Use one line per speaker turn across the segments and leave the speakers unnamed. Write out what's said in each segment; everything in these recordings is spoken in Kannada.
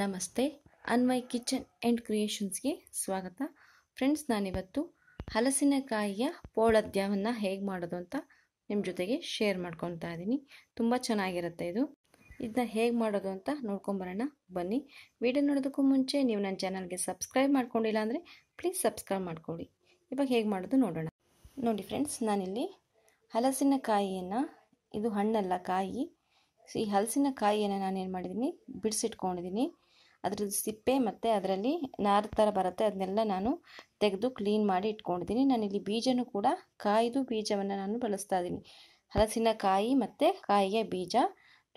ನಮಸ್ತೆ ಅನ್ವಯ್ ಕಿಚನ್ ಆ್ಯಂಡ್ ಕ್ರಿಯೇಷನ್ಸ್ಗೆ ಸ್ವಾಗತ ಫ್ರೆಂಡ್ಸ್ ನಾನಿವತ್ತು ಹಲಸಿನಕಾಯಿಯ ಪೋಳದ್ಯವನ್ನು ಹೇಗೆ ಮಾಡೋದು ಅಂತ ನಿಮ್ಮ ಜೊತೆಗೆ ಶೇರ್ ಮಾಡ್ಕೊತಾ ಇದ್ದೀನಿ ತುಂಬ ಚೆನ್ನಾಗಿರುತ್ತೆ ಇದು ಇದನ್ನ ಹೇಗೆ ಮಾಡೋದು ಅಂತ ನೋಡ್ಕೊಂಬರೋಣ ಬನ್ನಿ ವಿಡಿಯೋ ನೋಡೋದಕ್ಕೂ ಮುಂಚೆ ನೀವು ನನ್ನ ಚಾನಲ್ಗೆ ಸಬ್ಸ್ಕ್ರೈಬ್ ಮಾಡ್ಕೊಂಡಿಲ್ಲ ಅಂದರೆ ಪ್ಲೀಸ್ ಸಬ್ಸ್ಕ್ರೈಬ್ ಮಾಡ್ಕೊಳ್ಳಿ ಇವಾಗ ಹೇಗೆ ಮಾಡೋದು ನೋಡೋಣ ನೋಡಿ ಫ್ರೆಂಡ್ಸ್ ನಾನಿಲ್ಲಿ ಕಾಯಿಯನ್ನು ಇದು ಹಣ್ಣಲ್ಲ ಕಾಯಿ ಈ ಹಲಸಿನ ಕಾಯಿಯನ್ನು ನಾನೇನು ಮಾಡಿದ್ದೀನಿ ಬಿಡಿಸಿಟ್ಕೊಂಡಿದ್ದೀನಿ ಅದ್ರದ್ದು ಸಿಪ್ಪೆ ಮತ್ತು ಅದರಲ್ಲಿ ನಾರು ಥರ ಬರುತ್ತೆ ಅದನ್ನೆಲ್ಲ ನಾನು ತೆಗೆದು ಕ್ಲೀನ್ ಮಾಡಿ ಇಟ್ಕೊಂಡಿದ್ದೀನಿ ನಾನಿಲ್ಲಿ ಬೀಜನೂ ಕೂಡ ಕಾಯ್ದು ಬೀಜವನ್ನು ನಾನು ಬಳಸ್ತಾ ಇದ್ದೀನಿ ಹಲಸಿನ ಕಾಯಿ ಮತ್ತು ಕಾಯಿಯ ಬೀಜ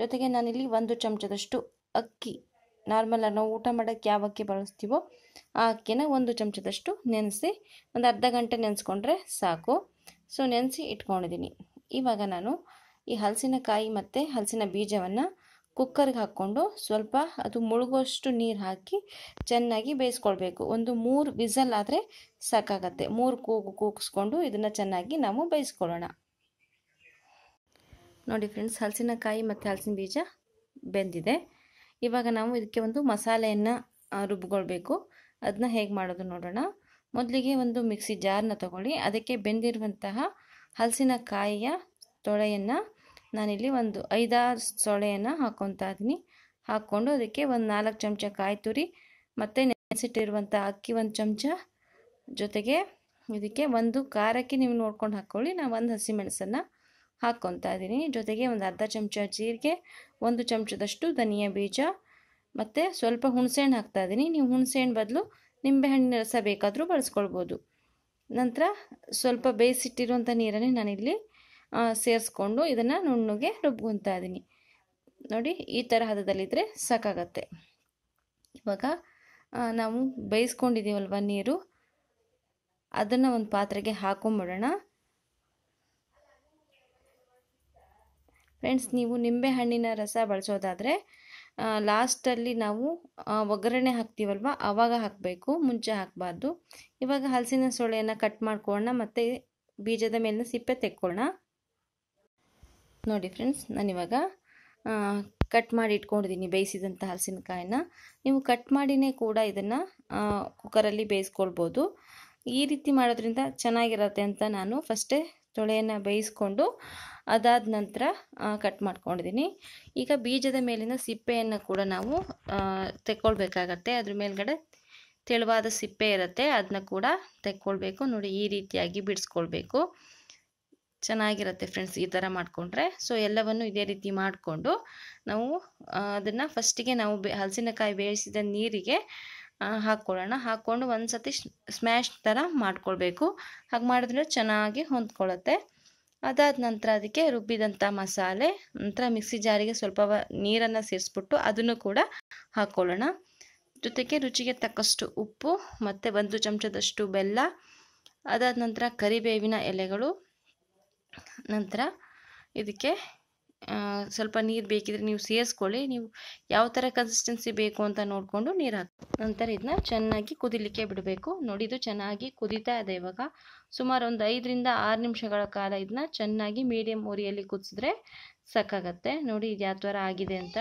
ಜೊತೆಗೆ ನಾನಿಲ್ಲಿ ಒಂದು ಚಮಚದಷ್ಟು ಅಕ್ಕಿ ನಾರ್ಮಲ್ ನಾವು ಊಟ ಮಾಡೋಕ್ಕೆ ಯಾವ ಅಕ್ಕಿ ಬಳಸ್ತೀವೋ ಆ ಅಕ್ಕಿನ ಒಂದು ಚಮಚದಷ್ಟು ನೆನೆಸಿ ಒಂದು ಅರ್ಧ ಗಂಟೆ ನೆನೆಸ್ಕೊಂಡ್ರೆ ಸಾಕು ಸೊ ನೆನೆಸಿ ಇಟ್ಕೊಂಡಿದ್ದೀನಿ ಇವಾಗ ನಾನು ಈ ಹಲಸಿನ ಕಾಯಿ ಮತ್ತು ಹಲಸಿನ ಬೀಜವನ್ನು ಕುಕ್ಕರ್ಗೆ ಹಾಕ್ಕೊಂಡು ಸ್ವಲ್ಪ ಅದು ಮುಳುಗುವಷ್ಟು ನೀರು ಹಾಕಿ ಚೆನ್ನಾಗಿ ಬೇಯಿಸ್ಕೊಳ್ಬೇಕು ಒಂದು ಮೂರು ವಿಸಲ್ ಆದರೆ ಸಾಕಾಗತ್ತೆ ಮೂರು ಕೂಗು ಕೂಗಿಸ್ಕೊಂಡು ಇದನ್ನು ಚೆನ್ನಾಗಿ ನಾವು ಬೇಯಿಸ್ಕೊಳ್ಳೋಣ ನೋಡಿ ಫ್ರೆಂಡ್ಸ್ ಹಲಸಿನಕಾಯಿ ಮತ್ತು ಹಲಸಿನ ಬೀಜ ಬೆಂದಿದೆ ಇವಾಗ ನಾವು ಇದಕ್ಕೆ ಒಂದು ಮಸಾಲೆಯನ್ನು ರುಬ್ಕೊಳ್ಬೇಕು ಅದನ್ನ ಹೇಗೆ ಮಾಡೋದು ನೋಡೋಣ ಮೊದಲಿಗೆ ಒಂದು ಮಿಕ್ಸಿ ಜಾರನ್ನ ತಗೊಳ್ಳಿ ಅದಕ್ಕೆ ಬೆಂದಿರುವಂತಹ ಹಲಸಿನಕಾಯಿಯ ತೊಳೆಯನ್ನು ನಾನಿಲ್ಲಿ ಒಂದು ಐದಾರು ಸೊಳೆಯನ್ನು ಹಾಕ್ಕೊತಾ ಇದ್ದೀನಿ ಹಾಕ್ಕೊಂಡು ಅದಕ್ಕೆ ಒಂದು ನಾಲ್ಕು ಚಮಚ ಕಾಯಿ ತುರಿ ಮತ್ತು ನೆನೆಸಿಟ್ಟಿರುವಂಥ ಅಕ್ಕಿ ಒಂದು ಚಮಚ ಜೊತೆಗೆ ಇದಕ್ಕೆ ಒಂದು ಖಾರಕ್ಕೆ ನೀವು ನೋಡ್ಕೊಂಡು ಹಾಕ್ಕೊಳ್ಳಿ ನಾನು ಒಂದು ಹಸಿಮೆಣಸನ್ನು ಹಾಕ್ಕೊತಾ ಇದ್ದೀನಿ ಜೊತೆಗೆ ಒಂದು ಅರ್ಧ ಚಮಚ ಜೀರಿಗೆ ಒಂದು ಚಮಚದಷ್ಟು ಧನಿಯಾ ಬೀಜ ಮತ್ತು ಸ್ವಲ್ಪ ಹುಣಸೆಹಣ್ಣು ಹಾಕ್ತಾ ಇದ್ದೀನಿ ನೀವು ಹುಣಸೆಹಣ್ಣು ಬದಲು ನಿಂಬೆಹಣ್ಣಿನ ರಸ ಬೇಕಾದರೂ ಬಳಸ್ಕೊಳ್ಬೋದು ನಂತರ ಸ್ವಲ್ಪ ಬೇಯಿಸಿಟ್ಟಿರುವಂಥ ನೀರನ್ನೇ ನಾನಿಲ್ಲಿ ಸೇರಿಸ್ಕೊಂಡು ಇದನ್ನು ನುಣ್ಣಗೆ ರುಬ್ಕೊತಾ ಇದ್ದೀನಿ ನೋಡಿ ಈ ಥರ ಹದದಲ್ಲಿದ್ದರೆ ಸಾಕಾಗತ್ತೆ ಇವಾಗ ನಾವು ಬೇಯಿಸ್ಕೊಂಡಿದ್ದೀವಲ್ವ ನೀರು ಅದನ್ನು ಒಂದು ಪಾತ್ರೆಗೆ ಹಾಕೊಂಬಿಡೋಣ ಫ್ರೆಂಡ್ಸ್ ನೀವು ನಿಂಬೆಹಣ್ಣಿನ ರಸ ಬಳಸೋದಾದರೆ ಲಾಸ್ಟಲ್ಲಿ ನಾವು ಒಗ್ಗರಣೆ ಹಾಕ್ತೀವಲ್ವ ಆವಾಗ ಹಾಕಬೇಕು ಮುಂಚೆ ಹಾಕಬಾರ್ದು ಇವಾಗ ಹಲಸಿನ ಸೊಳ್ಳೆಯನ್ನು ಕಟ್ ಮಾಡ್ಕೊಳ್ಳೋಣ ಮತ್ತು ಬೀಜದ ಮೇಲಿನ ಸಿಪ್ಪೆ ತೆಕ್ಕೊಳ್ಳೋಣ ನೋಡಿ ಫ್ರೆಂಡ್ಸ್ ನಾನಿವಾಗ ಕಟ್ ಮಾಡಿ ಇಟ್ಕೊಂಡಿದ್ದೀನಿ ಬೇಯಿಸಿದಂಥ ಹಲಸಿನಕಾಯನ್ನ ನೀವು ಕಟ್ ಮಾಡಿನೇ ಕೂಡ ಇದನ್ನು ಕುಕ್ಕರಲ್ಲಿ ಬೇಯಿಸ್ಕೊಳ್ಬೋದು ಈ ರೀತಿ ಮಾಡೋದ್ರಿಂದ ಚೆನ್ನಾಗಿರತ್ತೆ ಅಂತ ನಾನು ಫಸ್ಟೇ ತೊಳೆಯನ್ನು ಬೇಯಿಸ್ಕೊಂಡು ಅದಾದ ನಂತರ ಕಟ್ ಮಾಡ್ಕೊಂಡಿದ್ದೀನಿ ಈಗ ಬೀಜದ ಮೇಲಿನ ಸಿಪ್ಪೆಯನ್ನು ಕೂಡ ನಾವು ತೆಕ್ಕೊಳ್ಬೇಕಾಗತ್ತೆ ಅದ್ರ ಮೇಲ್ಗಡೆ ತೆಳುವಾದ ಸಿಪ್ಪೆ ಇರುತ್ತೆ ಅದನ್ನ ಕೂಡ ತೆಕ್ಕೊಳ್ಬೇಕು ನೋಡಿ ಈ ರೀತಿಯಾಗಿ ಬಿಡಿಸ್ಕೊಳ್ಬೇಕು ಚೆನ್ನಾಗಿರುತ್ತೆ ಫ್ರೆಂಡ್ಸ್ ಈ ಥರ ಮಾಡಿಕೊಂಡ್ರೆ ಸೊ ಎಲ್ಲವನ್ನು ಇದೇ ರೀತಿ ಮಾಡಿಕೊಂಡು ನಾವು ಅದನ್ನು ಫಸ್ಟಿಗೆ ನಾವು ಬೆ ಹಲಸಿನಕಾಯಿ ಬೇಯಿಸಿದ ನೀರಿಗೆ ಹಾಕ್ಕೊಳ್ಳೋಣ ಹಾಕ್ಕೊಂಡು ಒಂದು ಸತಿ ಸ್ಮ್ಯಾಶ್ ಥರ ಮಾಡ್ಕೊಳ್ಬೇಕು ಹಾಗೆ ಮಾಡಿದ್ರೆ ಚೆನ್ನಾಗಿ ಹೊಂದ್ಕೊಳ್ಳುತ್ತೆ ಅದಾದ ನಂತರ ಅದಕ್ಕೆ ರುಬ್ಬಿದಂಥ ಮಸಾಲೆ ನಂತರ ಮಿಕ್ಸಿ ಜಾರಿಗೆ ಸ್ವಲ್ಪ ನೀರನ್ನು ಸೇರಿಸ್ಬಿಟ್ಟು ಅದನ್ನು ಕೂಡ ಹಾಕ್ಕೊಳ್ಳೋಣ ಜೊತೆಗೆ ರುಚಿಗೆ ತಕ್ಕಷ್ಟು ಉಪ್ಪು ಮತ್ತು ಒಂದು ಚಮಚದಷ್ಟು ಬೆಲ್ಲ ಅದಾದ ನಂತರ ಕರಿಬೇವಿನ ಎಲೆಗಳು ನಂತರ ಇದಕ್ಕೆ ಸ್ವಲ್ಪ ನೀರು ಬೇಕಿದ್ರೆ ನೀವು ಸೇರಿಸ್ಕೊಳ್ಳಿ ನೀವು ಯಾವ ಥರ ಕನ್ಸಿಸ್ಟೆನ್ಸಿ ಬೇಕು ಅಂತ ನೋಡಿಕೊಂಡು ನೀರು ಹಾಕಿ ನಂತರ ಇದನ್ನ ಚೆನ್ನಾಗಿ ಕುದಿಲಿಕ್ಕೆ ಬಿಡಬೇಕು ನೋಡಿ ಇದು ಚೆನ್ನಾಗಿ ಕುದೀತಾ ಇದೆ ಇವಾಗ ಸುಮಾರು ಒಂದು ಐದರಿಂದ ಆರು ನಿಮಿಷಗಳ ಕಾಲ ಇದನ್ನ ಚೆನ್ನಾಗಿ ಮೀಡಿಯಂ ಉರಿಯಲ್ಲಿ ಕುದಿಸಿದ್ರೆ ಸಾಕಾಗತ್ತೆ ನೋಡಿ ಇದು ಯಾವ ಥರ ಆಗಿದೆ ಅಂತ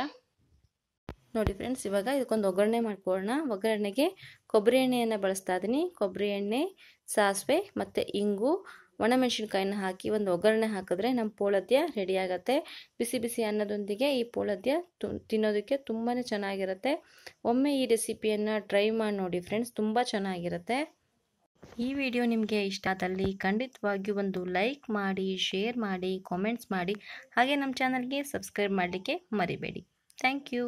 ನೋಡಿ ಫ್ರೆಂಡ್ಸ್ ಇವಾಗ ಇದಕ್ಕೊಂದು ಒಗ್ಗರಣೆ ಮಾಡ್ಕೊಳ್ಳೋಣ ಒಗ್ಗರಣೆಗೆ ಕೊಬ್ಬರಿ ಎಣ್ಣೆಯನ್ನು ಬಳಸ್ತಾ ಇದ್ದೀನಿ ಕೊಬ್ಬರಿ ಎಣ್ಣೆ ಸಾಸಿವೆ ಮತ್ತು ಇಂಗು ಒಣಮೆಣಸಿನ್ಕಾಯಿನ ಹಾಕಿ ಒಂದು ಒಗ್ಗರಣೆ ಹಾಕಿದ್ರೆ ನಮ್ಮ ಪೋಳದ್ಯ ರೆಡಿಯಾಗತ್ತೆ ಬಿಸಿ ಬಿಸಿ ಅನ್ನದೊಂದಿಗೆ ಈ ಪೋಳದ್ಯ ತಿನ್ನೋದಕ್ಕೆ ತುಂಬಾ ಚೆನ್ನಾಗಿರುತ್ತೆ ಒಮ್ಮೆ ಈ ರೆಸಿಪಿಯನ್ನು ಟ್ರೈ ಮಾಡಿ ನೋಡಿ ಫ್ರೆಂಡ್ಸ್ ತುಂಬ ಚೆನ್ನಾಗಿರುತ್ತೆ ಈ ವಿಡಿಯೋ ನಿಮಗೆ ಇಷ್ಟ ಆದಲ್ಲಿ ಖಂಡಿತವಾಗಿಯೂ ಒಂದು ಲೈಕ್ ಮಾಡಿ ಶೇರ್ ಮಾಡಿ ಕಾಮೆಂಟ್ಸ್ ಮಾಡಿ ಹಾಗೆ ನಮ್ಮ ಚಾನಲ್ಗೆ ಸಬ್ಸ್ಕ್ರೈಬ್ ಮಾಡಲಿಕ್ಕೆ ಮರಿಬೇಡಿ ಥ್ಯಾಂಕ್ ಯು